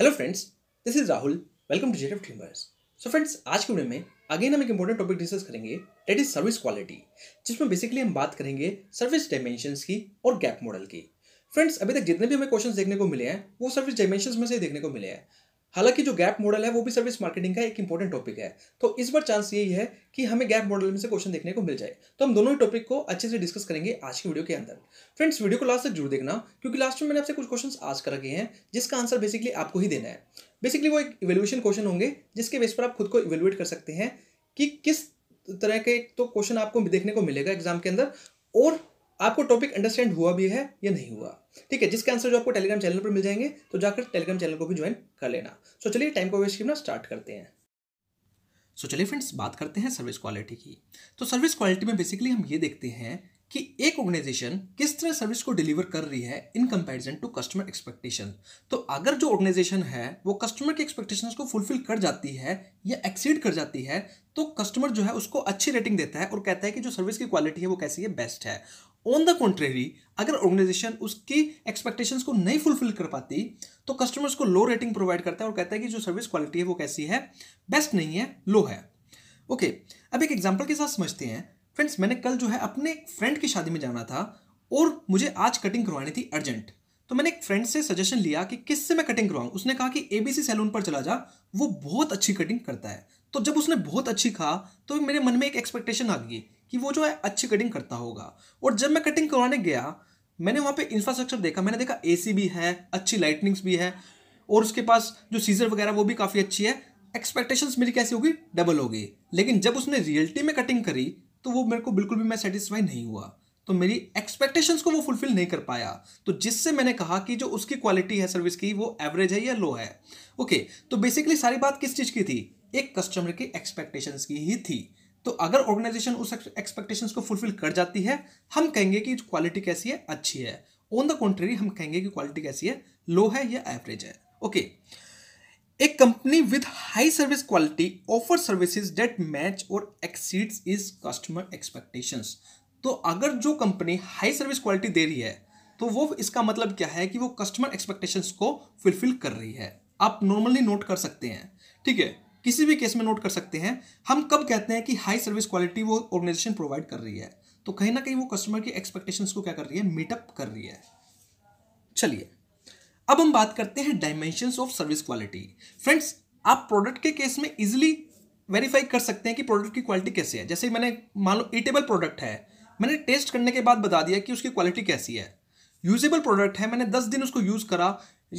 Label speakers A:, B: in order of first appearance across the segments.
A: hello friends this is Rahul welcome to जेट ट्रीमर्स so friends आज के वीडियो में अगेन हम एक इंपॉर्टेंट टॉपिक डिस्कस करेंगे डेट इज सर्विस क्वालिटी जिसमें बेसिकली हम बात करेंगे सर्विस डायमेंशन की और गैप मॉडल की फ्रेंड्स अभी तक जितने भी हमें क्वेश्चन देखने को मिले हैं वो सर्विस डायमेंशन में से देखने को मिले हैं हालांकि जो गैप मॉडल है वो भी सर्विस मार्केटिंग का एक इंपॉर्टेंट टॉपिक है तो इस बार चांस यही है कि हमें गैप मॉडल में से क्वेश्चन देखने को मिल जाए तो हम दोनों ही टॉपिक को अच्छे से डिस्कस करेंगे आज की वीडियो के अंदर फ्रेंड्स वीडियो को लास्ट तक जरूर देखना क्योंकि लास्ट में मैंने आपसे कुछ क्वेश्चन आज कर रखे हैं जिसका आंसर बेसिकली आपको ही देना है बेसिकली वो एक इवेल्यूशन क्वेश्चन होंगे जिसके बेस पर आप खुद को इवेल्युएट कर सकते हैं कि किस तरह के तो क्वेश्चन आपको देखने को मिलेगा एग्जाम के अंदर और आपको टॉपिक अंडरस्टैंड हुआ भी है या नहीं हुआ ठीक है जिसके आंसर जो आपको टेलीग्राम चैनल पर मिल जाएंगे तो जाकर टेलीग्राम चैनल को भी ज्वाइन कर लेना सो चलिए टाइम को वेस्ट करना स्टार्ट करते हैं सो चलिए फ्रेंड्स बात करते हैं सर्विस क्वालिटी की तो सर्विस क्वालिटी में बेसिकली हम ये देखते हैं कि एक ऑर्गेनाइजेशन किस तरह सर्विस को डिलीवर कर रही है in comparison to customer expectation तो अगर जो ऑर्गेनाइजेशन है वो कस्टमर के एक्सपेक्टेशन को फुलफिल कर जाती है या एक्सीड कर जाती है तो कस्टमर जो है उसको अच्छी रेटिंग देता है और कहता है कि जो सर्विस की क्वालिटी है वो कैसी है बेस्ट है ऑन द कॉन्ट्रेरी अगर ऑर्गेनाइजेशन उसकी एक्सपेक्टेशंस को नहीं फुलफिल कर पाती तो कस्टमर्स को लो रेटिंग प्रोवाइड करता है और कहता है कि जो सर्विस क्वालिटी है वो कैसी है बेस्ट नहीं है लो है ओके okay, अब एक एग्जाम्पल के साथ समझते हैं फ्रेंड्स मैंने कल जो है अपने एक फ्रेंड की शादी में जाना था और मुझे आज कटिंग करवानी थी अर्जेंट तो मैंने एक फ्रेंड से सजेशन लिया कि किससे मैं कटिंग करवाऊँ उसने कहा कि एबीसी सैलून पर चला जा वो बहुत अच्छी कटिंग करता है तो जब उसने बहुत अच्छी कहा तो मेरे मन में एक एक्सपेक्टेशन आ गई कि वो जो है अच्छी कटिंग करता होगा और जब मैं कटिंग करवाने गया मैंने वहाँ पे इंफ्रास्ट्रक्चर देखा मैंने देखा एसी भी है अच्छी लाइटनिंग्स भी है और उसके पास जो सीजर वगैरह वो भी काफ़ी अच्छी है एक्सपेक्टेशंस मेरी कैसी होगी डबल होगी लेकिन जब उसने रियलिटी में कटिंग करी तो वो मेरे को बिल्कुल भी मैं सेटिस्फाई नहीं हुआ तो मेरी एक्सपेक्टेशंस को वो फुलफिल नहीं कर पाया तो जिससे मैंने कहा कि जो उसकी क्वालिटी है सर्विस की वो एवरेज है या लो है ओके okay, तो बेसिकली सारी बात किस चीज़ की थी एक कस्टमर की एक्सपेक्टेशंस की ही थी तो अगर ऑर्गेनाइजेशन उस एक्सपेक्टेशंस को फुलफिल कर जाती है हम कहेंगे कि क्वालिटी कैसी है अच्छी है ऑन द कॉन्ट्रेरी हम कहेंगे कि क्वालिटी कैसी है लो है या एवरेज है ओके एक company with high service quality offer service that match और एक्सीड्स इज कस्टमर customer तो अगर जो कंपनी हाई सर्विस क्वालिटी दे रही है तो वो इसका मतलब क्या है कि वो कस्टमर एक्सपेक्टेशंस को फुलफिल कर रही है आप नॉर्मली नोट कर सकते हैं ठीक है किसी भी केस में नोट कर सकते हैं हम कब कहते हैं कि हाई सर्विस क्वालिटी वो ऑर्गेनाइजेशन प्रोवाइड कर रही है तो कहीं ना कहीं वो कस्टमर की एक्सपेक्टेशंस को क्या कर रही है मीटअप कर रही है चलिए अब हम बात करते हैं dimension of service quality friends आप प्रोडक्ट के केस में इजिली वेरीफाई कर सकते हैं कि प्रोडक्ट की क्वालिटी कैसी है जैसे मैंने मान लो ईटेबल प्रोडक्ट है मैंने टेस्ट करने के बाद बता दिया कि उसकी क्वालिटी कैसी है यूजेबल प्रोडक्ट है मैंने दस दिन उसको यूज़ करा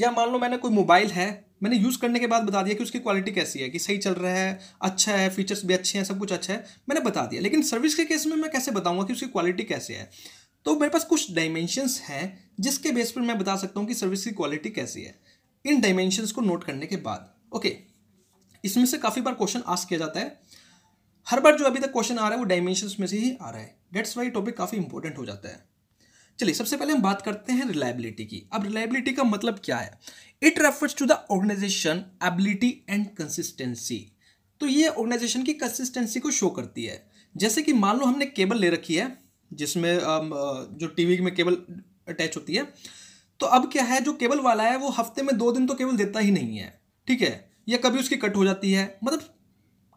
A: या मान लो मैंने कोई मोबाइल है मैंने यूज़ करने के बाद बता दिया कि उसकी क्वालिटी कैसी है कि सही चल रहा है अच्छा है फीचर्स भी अच्छे हैं सब कुछ अच्छा है मैंने बता दिया लेकिन सर्विस के केस में मैं कैसे बताऊँगा कि उसकी क्वालिटी कैसे है तो मेरे पास कुछ डायमेंशंस हैं जिसके बेस पर मैं बता सकता हूँ कि सर्विस की क्वालिटी कैसी है इन डायमेंशंस को नोट करने के बाद ओके इसमें से काफ़ी बार क्वेश्चन आस्क किया जाता है हर बार जो अभी तक क्वेश्चन आ रहा है वो डायमेंशंस में से ही आ रहा है डेट्स वाई टॉपिक काफ़ी इंपॉर्टेंट हो जाता है चलिए सबसे पहले हम बात करते हैं रिलायबिलिटी की अब रिलायबिलिटी का मतलब क्या है it refers to the organisation ability and consistency तो ये ऑर्गेनाइजेशन की कंसिस्टेंसी को शो करती है जैसे कि मान लो हमने केबल ले रखी है जिसमें जो टीवी में केबल अटैच होती है तो अब क्या है जो केबल वाला है वो हफ्ते में दो दिन तो केबल देता ही नहीं है ठीक है या कभी उसकी कट हो जाती है मतलब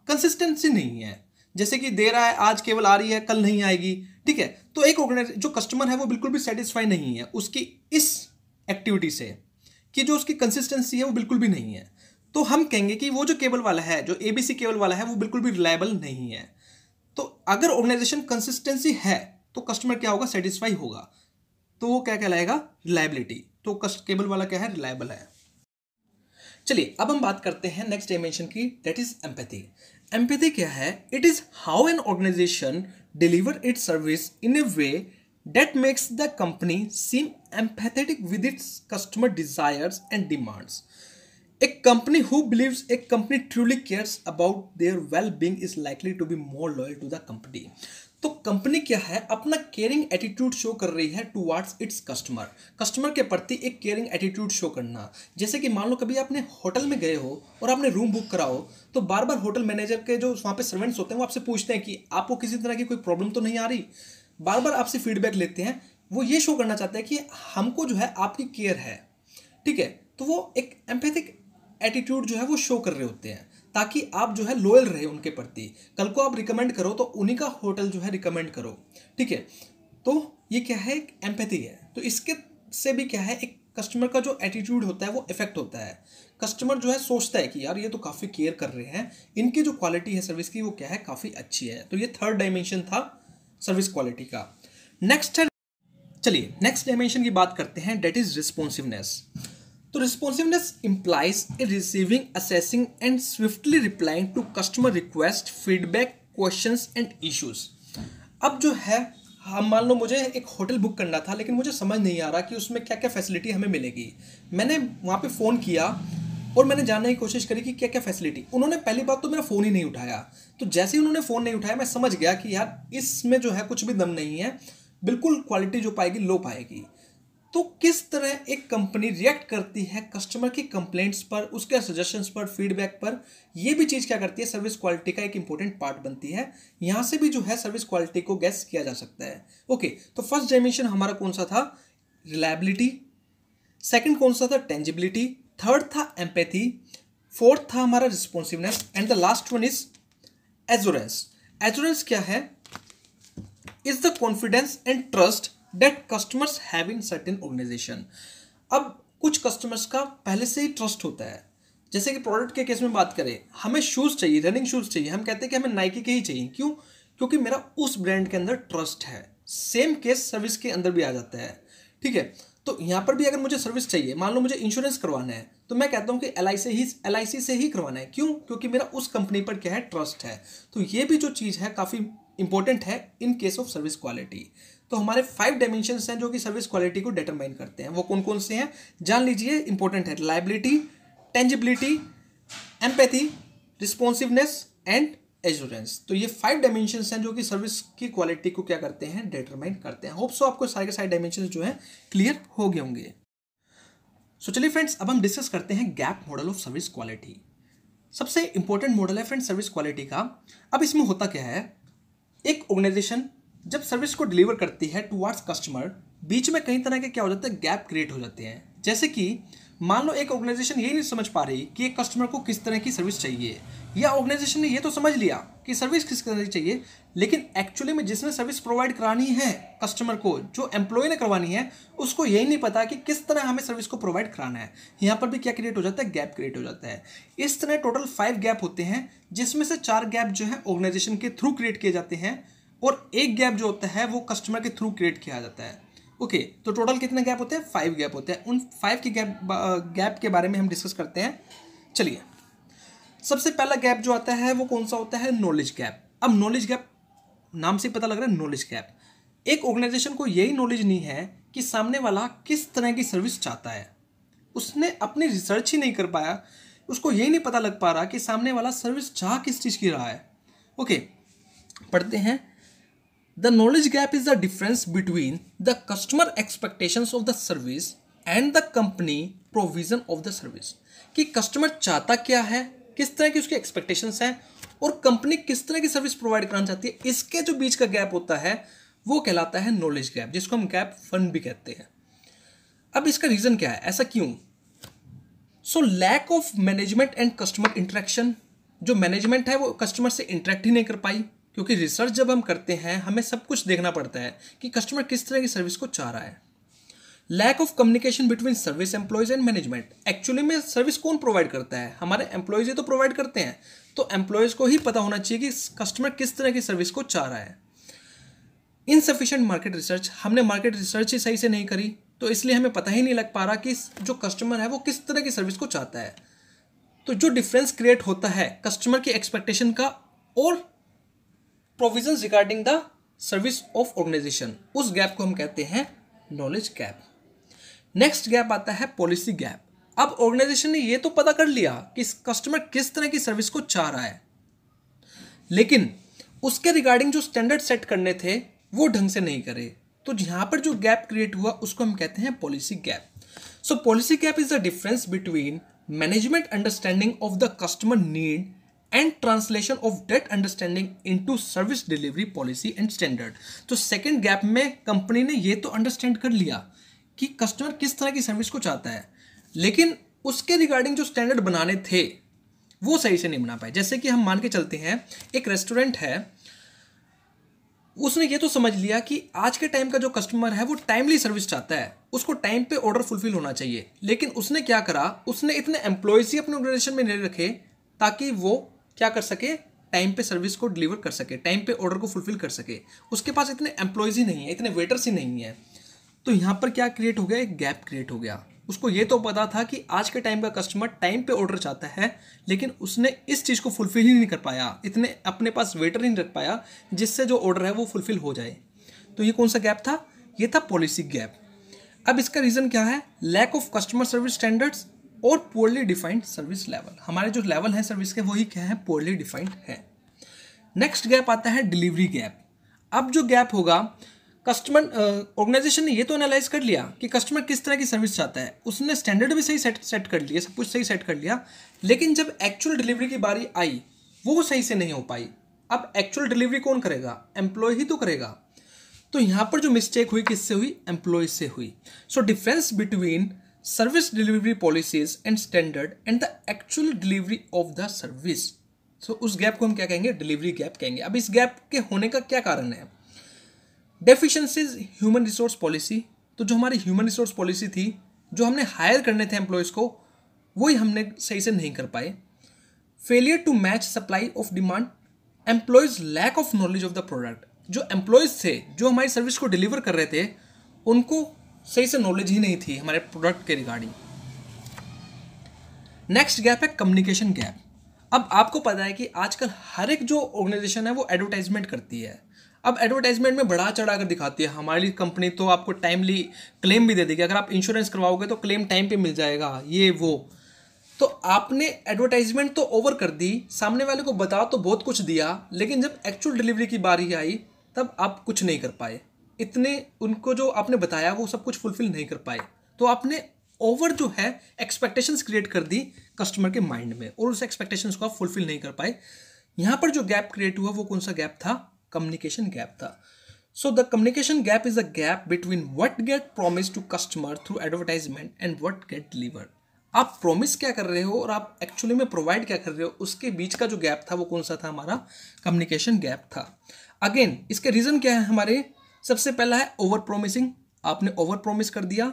A: कंसिस्टेंसी नहीं है जैसे कि दे रहा है आज केबल आ रही है कल नहीं आएगी ठीक है तो एक ऑर्गेनाइज जो कस्टमर है वो बिल्कुल भी सेटिस्फाई नहीं है उसकी इस एक्टिविटी से कि जो उसकी कंसिस्टेंसी है वो बिल्कुल भी नहीं है तो हम कहेंगे कि वो जो केबल वाला है जो एबीसी केबल वाला है वो बिल्कुल भी रिलायबल नहीं है तो अगर ऑर्गेनाइजेशन कंसिस्टेंसी है तो कस्टमर क्या होगा सेटिस्फाई होगा तो वो क्या कहलाएगा रिलायबिलिटी तो कस्ट केबल वाला क्या है रिलायबल है चलिए अब हम बात करते हैं नेक्स्ट डायमेंशन की दैट इज एम्पैथी एम्पैथी क्या है it is how an organisation deliver its service in that makes the company seem empathetic with its customer desires and demands A company who believe a company truly cares about their well being is likely to be more loyal to the company तो company क्या है अपना caring attitude show कर रही है towards its customer customer के प्रति एक केयरिंग एटीट्यूड शो करना जैसे कि मान लो कभी आपने होटल में गए हो और आपने रूम बुक कराओ तो बार बार होटल मैनेजर के जो वहाँ पे सर्वेंट्स होते हैं वो आपसे पूछते हैं कि आपको किसी तरह की कोई प्रॉब्लम तो नहीं आ रही बार बार आपसे फीडबैक लेते हैं वो ये शो करना चाहते हैं कि हमको जो है आपकी केयर है ठीक है तो वो एक एम्पैथिक एटीट्यूड जो है वो शो कर रहे होते हैं ताकि आप जो है लॉयल रहे उनके प्रति कल को आप रिकमेंड करो तो उन्हीं का होटल जो है रिकमेंड करो ठीक है तो ये क्या है एक एम्पैथी है तो इसके से भी क्या है एक कस्टमर का जो एटीट्यूड होता है वो इफेक्ट होता है कस्टमर जो है सोचता है कि यार ये तो काफ़ी केयर कर रहे हैं इनकी जो क्वालिटी है सर्विस की वो क्या है काफ़ी अच्छी है तो ये थर्ड डायमेंशन था सर्विस क्वालिटी का नेक्स्ट है चलिए नेक्स्ट डायमेंशन की बात करते हैं डेट इज़ रिस्पॉन्सिवनेस तो responsiveness implies receiving assessing and swiftly replying to customer request feedback question and issues अब जो है हम हाँ, मान लो मुझे एक होटल बुक करना था लेकिन मुझे समझ नहीं आ रहा कि उसमें क्या क्या फैसिलिटी हमें मिलेगी मैंने वहाँ पे फ़ोन किया और मैंने जानने की कोशिश करी कि क्या क्या फैसिलिटी उन्होंने पहली बात तो मेरा फ़ोन ही नहीं उठाया तो जैसे ही उन्होंने फ़ोन नहीं उठाया मैं समझ गया कि यार इसमें जो है कुछ भी दम नहीं है बिल्कुल क्वालिटी जो पाएगी लो पाएगी तो किस तरह एक कंपनी रिएक्ट करती है कस्टमर की कंप्लेंट्स पर उसके सजेशंस पर फीडबैक पर यह भी चीज़ क्या करती है सर्विस क्वालिटी का एक इंपॉर्टेंट पार्ट बनती है यहाँ से भी जो है सर्विस क्वालिटी को गैस किया जा सकता है ओके तो फर्स्ट डायमेंशन हमारा कौन सा था रिलायबिलिटी सेकेंड कौन सा था टेंजिबिलिटी थर्ड था एम्पैथी फोर्थ था हमारा responsiveness and the last one is assurance assurance क्या है is the confidence and trust that customers have in certain organisation अब कुछ कस्टमर्स का पहले से ही ट्रस्ट होता है जैसे कि प्रोडक्ट के केस में बात करें हमें शूज़ चाहिए रनिंग शूज़ चाहिए हम कहते हैं कि हमें नाइकी के ही चाहिए क्यों क्योंकि मेरा उस ब्रांड के अंदर ट्रस्ट है सेम केस सर्विस के अंदर भी आ जाता है ठीक है तो यहाँ पर भी अगर मुझे सर्विस चाहिए मान लो मुझे इंश्योरेंस करवाना है तो मैं कहता हूँ कि एल से ही एल से ही करवाना है क्यों क्योंकि मेरा उस कंपनी पर क्या है ट्रस्ट है तो ये भी जो चीज़ है काफ़ी इंपॉर्टेंट है in case of service quality तो हमारे फाइव डायमेंशन हैं जो कि सर्विस क्वालिटी को डिटरमाइन करते हैं वो कौन कौन से हैं जान लीजिए इंपॉर्टेंट है reliability tangibility empathy responsiveness and assurance तो ये फाइव डायमेंशन हैं जो कि सर्विस की क्वालिटी को क्या करते हैं डिटरमाइन करते हैं होप सो आपको सारे के सारे डायमेंशन जो हैं क्लियर हो गए होंगे सो चलिए फ्रेंड्स अब हम डिस्कस करते हैं gap model of service quality सबसे इंपॉर्टेंट मॉडल है फ्रेंड सर्विस क्वालिटी का अब इसमें होता क्या है एक ऑर्गेनाइजेशन जब सर्विस को डिलीवर करती है टुवार्ड्स कस्टमर बीच में कई तरह के क्या हो जाते हैं गैप क्रिएट हो जाते हैं जैसे कि मान लो एक ऑर्गेनाइजेशन ये नहीं समझ पा रही कि एक कस्टमर को किस तरह की सर्विस चाहिए या ऑर्गेनाइजेशन ने ये तो समझ लिया कि सर्विस किस तरह की चाहिए लेकिन एक्चुअली में जिसने सर्विस प्रोवाइड करानी है कस्टमर को जो एम्प्लॉय ने करवानी है उसको यही नहीं पता कि किस तरह हमें सर्विस को प्रोवाइड कराना है यहाँ पर भी क्या क्रिएट हो जाता है गैप क्रिएट हो जाता है इस तरह टोटल फाइव गैप होते हैं जिसमें से चार गैप जो है ऑर्गेनाइजेशन के थ्रू क्रिएट किए जाते हैं और एक गैप जो होता है वो कस्टमर के थ्रू क्रिएट किया जाता है ओके okay, तो टोटल कितने गैप होते हैं फाइव गैप होते हैं उन फाइव के गैप गैप के बारे में हम डिस्कस करते हैं चलिए सबसे पहला गैप जो आता है वो कौन सा होता है नॉलेज गैप अब नॉलेज गैप नाम से पता लग रहा है नॉलेज गैप एक ऑर्गेनाइजेशन को यही नॉलेज नहीं है कि सामने वाला किस तरह की सर्विस चाहता है उसने अपनी रिसर्च ही नहीं कर पाया उसको यही नहीं पता लग पा रहा कि सामने वाला सर्विस चाह किस चीज़ की रहा है ओके okay, पढ़ते हैं The knowledge gap is the difference between the customer expectations of the service and the company provision of the service कि कस्टमर चाहता क्या है किस तरह की उसकी एक्सपेक्टेशंस हैं और कंपनी किस तरह की सर्विस प्रोवाइड कराना चाहती है इसके जो बीच का गैप होता है वो कहलाता है नॉलेज गैप जिसको हम गैप फंड भी कहते हैं अब इसका रीज़न क्या है ऐसा क्यों so lack of management and customer interaction जो मैनेजमेंट है वो कस्टमर से इंटरेक्ट ही नहीं कर पाई क्योंकि रिसर्च जब हम करते हैं हमें सब कुछ देखना पड़ता है कि कस्टमर किस तरह की सर्विस को चाह रहा है lack of communication between service employees and management actually में सर्विस कौन प्रोवाइड करता है हमारे एम्प्लॉयज़ ही तो प्रोवाइड करते हैं तो एम्प्लॉयज़ को ही पता होना चाहिए कि कस्टमर किस तरह की सर्विस को चाह रहा है इनसफिशेंट मार्केट रिसर्च हमने मार्केट रिसर्च ही सही से नहीं करी तो इसलिए हमें पता ही नहीं लग पा रहा कि जो कस्टमर है वो किस तरह की सर्विस को चाहता है तो जो डिफरेंस क्रिएट होता है कस्टमर की एक्सपेक्टेशन का और provision regarding the service of organisation उस गैप को हम कहते हैं नॉलेज गैप नेक्स्ट गैप आता है पॉलिसी गैप अब ऑर्गेनाइजेशन ने यह तो पता कर लिया कि कस्टमर किस तरह की सर्विस को चाह रहा है लेकिन उसके रिगार्डिंग जो स्टैंडर्ड सेट करने थे वो ढंग से नहीं करे तो यहां पर जो गैप क्रिएट हुआ उसको हम कहते हैं policy gap so policy gap is the difference between management understanding of the customer need and translation of that understanding into service delivery policy and standard तो सेकेंड गैप में कंपनी ने ये तो अंडरस्टैंड कर लिया कि कस्टमर किस तरह की सर्विस को चाहता है लेकिन उसके रिगार्डिंग जो स्टैंडर्ड बनाने थे वो सही से नहीं बना पाए जैसे कि हम मान के चलते हैं एक रेस्टोरेंट है उसने ये तो समझ लिया कि आज के टाइम का जो कस्टमर है वो टाइमली सर्विस चाहता है उसको टाइम पे ऑर्डर फुलफिल होना चाहिए लेकिन उसने क्या करा उसने इतने एम्प्लॉयज़ ही अपने ऑर्गेनाइजेशन में नहीं रखे ताकि वो क्या कर सके टाइम पे सर्विस को डिलीवर कर सके टाइम पे ऑर्डर को फुलफिल कर सके उसके पास इतने एम्प्लॉयज़ ही नहीं है इतने वेटर्स ही नहीं है तो यहाँ पर क्या क्रिएट हो गया एक गैप क्रिएट हो गया उसको ये तो पता था कि आज के टाइम का कस्टमर टाइम पे ऑर्डर चाहता है लेकिन उसने इस चीज़ को फुलफिल ही नहीं कर पाया इतने अपने पास वेटर ही नहीं रख पाया जिससे जो ऑर्डर है वो फुलफिल हो जाए तो ये कौन सा गैप था ये था पॉलिसी गैप अब इसका रीज़न क्या है lack of customer service standards और पोअरली डिफाइंड सर्विस लेवल हमारे जो लेवल है सर्विस के वही क्या है पोअरली डिफाइंड है नेक्स्ट गैप आता है डिलीवरी गैप अब जो गैप होगा कस्टमर ऑर्गेनाइजेशन uh, ने ये तो एनालाइज कर लिया कि कस्टमर किस तरह की सर्विस चाहता है उसने स्टैंडर्ड भी सही सेट सेट कर लिया सब कुछ सही सेट कर लिया लेकिन जब एक्चुअल डिलीवरी की बारी आई वो सही से नहीं हो पाई अब एक्चुअल डिलीवरी कौन करेगा एम्प्लॉय ही तो करेगा तो यहाँ पर जो मिस्टेक हुई किससे हुई एम्प्लॉय से हुई so difference between service delivery policies and standard and the actual delivery of the service so उस गैप को हम क्या कहेंगे डिलीवरी गैप कहेंगे अब इस गैप के होने का क्या कारण है डेफिशंसीज ह्यूमन रिसोर्स पॉलिसी तो जो हमारी ह्यूमन रिसोर्स पॉलिसी थी जो हमने हायर करने थे एम्प्लॉयज़ को वही हमने सही से नहीं कर पाए failure to match supply of demand employees lack of knowledge of the product जो एम्प्लॉयज़ थे जो हमारी सर्विस को डिलीवर कर रहे थे उनको सही से नॉलेज ही नहीं थी हमारे प्रोडक्ट के रिगार्डिंग नेक्स्ट गैप है कम्युनिकेशन गैप अब आपको पता है कि आजकल हर एक जो ऑर्गेनाइजेशन है वो एडवर्टाइजमेंट करती है अब एडवर्टाइजमेंट में बढ़ा चढ़ा कर दिखाती है हमारी कंपनी तो आपको टाइमली क्लेम भी दे देगी अगर आप इंश्योरेंस करवाओगे तो क्लेम टाइम पे मिल जाएगा ये वो तो आपने एडवर्टाइजमेंट तो ओवर कर दी सामने वाले को बता तो बहुत कुछ दिया लेकिन जब एक्चुअल डिलीवरी की बारी आई तब आप कुछ नहीं कर पाए इतने उनको जो आपने बताया वो सब कुछ फुलफिल नहीं कर पाए तो आपने ओवर जो है एक्सपेक्टेशंस क्रिएट कर दी कस्टमर के माइंड में और उस एक्सपेक्टेशंस को आप फुलफिल नहीं कर पाए यहाँ पर जो गैप क्रिएट हुआ वो कौन सा गैप था कम्युनिकेशन गैप था so the communication gap is a gap between what get promise to customer through advertisement and what get deliver आप प्रोमिस क्या कर रहे हो और आप एक्चुअली में प्रोवाइड क्या कर रहे हो उसके बीच का जो गैप था वो कौन सा था हमारा कम्युनिकेशन गैप था अगेन इसके रीज़न क्या है हमारे सबसे पहला है ओवर प्रोमिसिंग आपने ओवर प्रोमिस कर दिया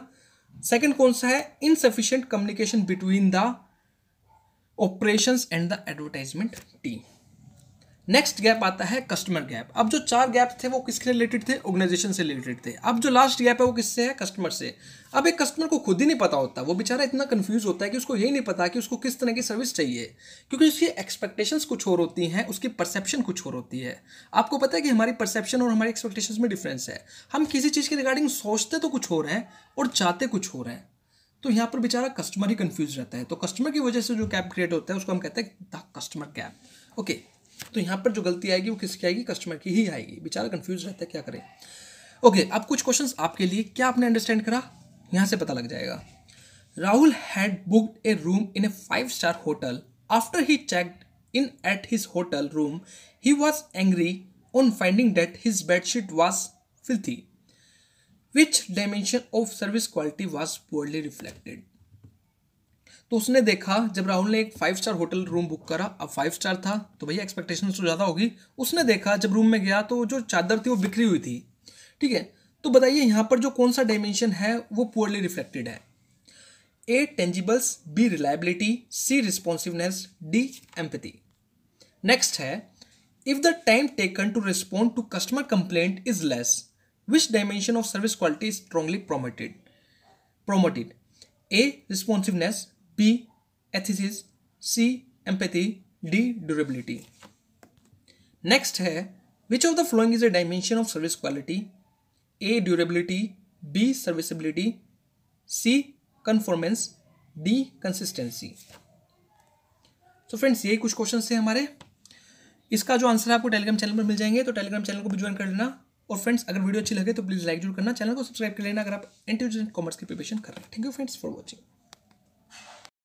A: सेकंड कौन सा है insufficient communication between the operations and the advertisement team next gap आता है कस्टमर गैप अब जो चार गैप थे वो किसके रिलेटेड थे ऑर्गेनाइजेशन से रिलेटेड थे अब जो लास्ट गैप है वो किससे है कस्टमर से अब एक कस्टमर को खुद ही नहीं पता होता वो बेचारा इतना कंफ्यूज होता है कि उसको यही नहीं पता कि उसको किस तरह की सर्विस चाहिए क्योंकि उसकी एक्सपेक्टेशंस कुछ और होती हैं उसकी परसेप्शन कुछ और होती है आपको पता है कि हमारी परसेप्शन और हमारी एक्सपेक्टेशंस में डिफरेंस है हम किसी चीज़ के रिगार्डिंग सोचते तो कुछ हो रहे हैं और चाहते कुछ हो रहे हैं तो यहाँ पर बेचारा कस्टमर ही कन्फ्यूज रहता है तो कस्टमर की वजह से जो कैप क्रिएट होता है उसको हम कहते हैं द कस्टमर कैप ओके तो यहाँ पर जो गलती आएगी वो किसकी आएगी कस्टमर की ही आएगी बेचारा कन्फ्यूज रहता है क्या करें ओके अब कुछ क्वेश्चन आपके लिए क्या आपने अंडरस्टैंड करा यहाँ से पता लग जाएगा Rahul had booked a room in a five star hotel after he check in at his hotel room he was angry on finding that his bedsheet was filthy which dimension of service quality was poorly reflected तो उसने देखा जब राहुल ने एक five star hotel room book करा अब five star था तो भैया एक्सपेक्टेशन तो ज़्यादा होगी उसने देखा जब रूम में गया तो जो चादर थी वो बिखरी हुई थी ठीक है तो बताइए यहाँ पर जो कौन सा डायमेंशन है वो पुअरली रिफ्लेक्टेड है A tangibles B reliability C responsiveness D empathy next है if the time taken to respond to customer complaint is less which dimension of service quality is strongly promoted promoted A responsiveness B एथिसिस C empathy D durability next है which of the following is a dimension of service quality A durability B serviceability C conformance D consistency तो friends यही कुछ question थे हमारे इसका जो answer आपको टेलीग्राम चैनल पर मिल जाएंगे तो टेलीग्राम चैनल को भी ज्वाइन कर लेना और फ्रेंड्स अगर वीडियो अच्छी लगे तो प्लीज़ लाइक जरूर करना चैनल को सब्सक्राइब कर लेना अगर आप इंटेलिजेंट कॉमर्स की प्रिपरेशन कर रहे हैं thank you friends for watching